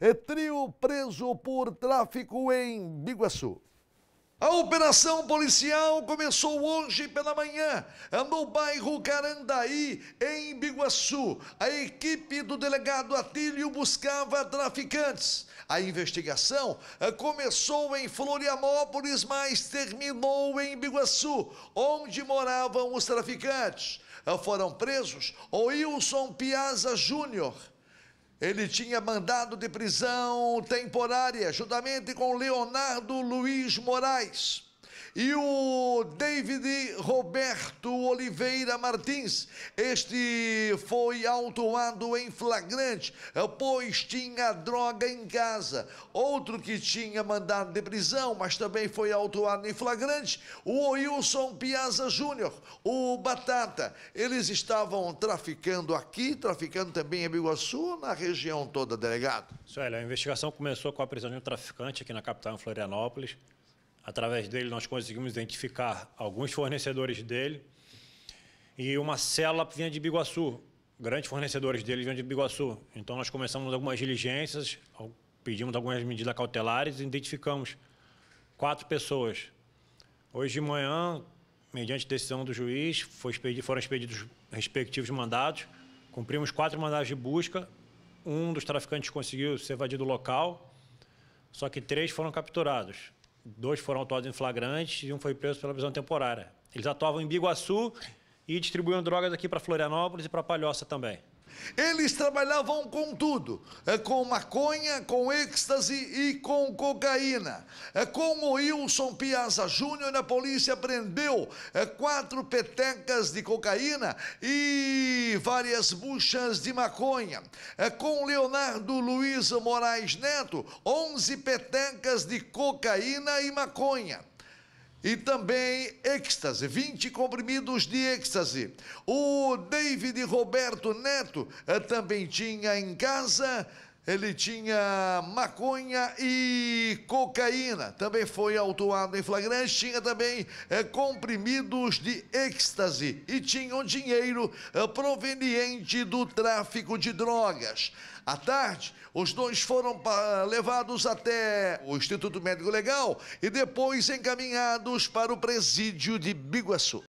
É trio preso por tráfico em Biguaçu. A operação policial começou hoje pela manhã, no bairro Carandaí, em Biguaçu. A equipe do delegado Atílio buscava traficantes. A investigação eh, começou em Florianópolis, mas terminou em Biguaçu, onde moravam os traficantes. Eh, foram presos Wilson Piazza Júnior, ele tinha mandado de prisão temporária, juntamente com Leonardo Luiz Moraes. E o David Roberto Oliveira Martins, este foi autuado em flagrante, eh, pois tinha droga em casa. Outro que tinha mandado de prisão, mas também foi autuado em flagrante, o Wilson Piazza Júnior, o Batata. Eles estavam traficando aqui, traficando também em Biguaçu, na região toda, delegado. Suélio, a investigação começou com a prisão de um traficante aqui na capital, em Florianópolis. Através dele, nós conseguimos identificar alguns fornecedores dele e uma célula vinha de Biguaçu. Grandes fornecedores dele vinham de Biguaçu. Então, nós começamos algumas diligências, pedimos algumas medidas cautelares e identificamos quatro pessoas. Hoje de manhã, mediante decisão do juiz, expedido, foram expedidos respectivos mandados. Cumprimos quatro mandados de busca. Um dos traficantes conseguiu ser evadido do local, só que três foram capturados dois foram autuados em flagrante e um foi preso pela prisão temporária. Eles atuavam em Biguaçu e distribuíam drogas aqui para Florianópolis e para Palhoça também. Eles trabalhavam com tudo, é com maconha, com êxtase e com cocaína. É com o Wilson Piazza Júnior, a polícia prendeu é, quatro petecas de cocaína e várias buchas de maconha. Com Leonardo Luiz Moraes Neto, 11 petecas de cocaína e maconha. E também êxtase, 20 comprimidos de êxtase. O David Roberto Neto eh, também tinha em casa ele tinha maconha e cocaína. Também foi autuado em flagrante. Tinha também é, comprimidos de êxtase e tinha um dinheiro é, proveniente do tráfico de drogas. À tarde, os dois foram levados até o Instituto Médico Legal e depois encaminhados para o presídio de Biguaçu.